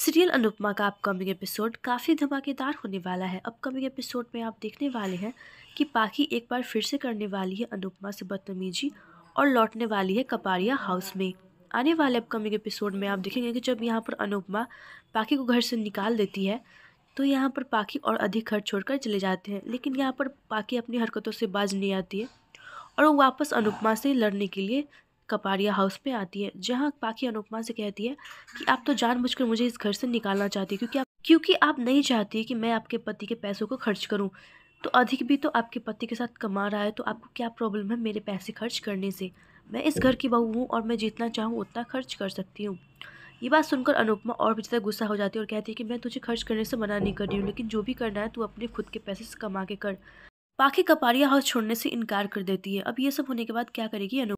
Serial Anupama का upcoming episode काफ़ी धमाकेदार होने वाला है अपकमिंग एपिसोड में आप देखने वाले हैं कि पाखी एक बार फिर से करने वाली है अनुपमा से बदतमीजी और लौटने वाली है कपाड़िया हाउस में आने वाले अपकमिंग एपिसोड में आप देखेंगे कि जब यहाँ पर अनुपमा पाखी को घर से निकाल देती है तो यहाँ पर पाखी और अधिक घर छोड़कर चले जाते हैं लेकिन यहाँ पर पाखी अपनी हरकतों से बाज नहीं आती है और वो वापस अनुपमा से लड़ने के लिए कपाड़िया हाउस पे आती है जहाँ पाखी अनुपमा से कहती है कि आप तो जानबूझकर मुझे इस घर से निकालना चाहती है क्योंकि आप क्योंकि आप नहीं चाहती कि मैं आपके पति के पैसों को खर्च करूँ तो अधिक भी तो आपके पति के साथ कमा रहा है तो आपको क्या प्रॉब्लम है मेरे पैसे खर्च करने से मैं इस घर हम्म। की बहू हूँ और मैं जितना चाहूँ उतना खर्च कर सकती हूँ ये बात सुनकर अनुपमा और भी ज़्यादा गुस्सा हो जाती है और कहती है कि मैं तुझे खर्च करने से मना नहीं कर रही हूँ लेकिन जो भी करना है तू अपने खुद के पैसे से कमा के कर पाखी कपारिया हाउस छोड़ने से इनकार कर देती है अब ये सब होने के बाद क्या करेगी अनुपमा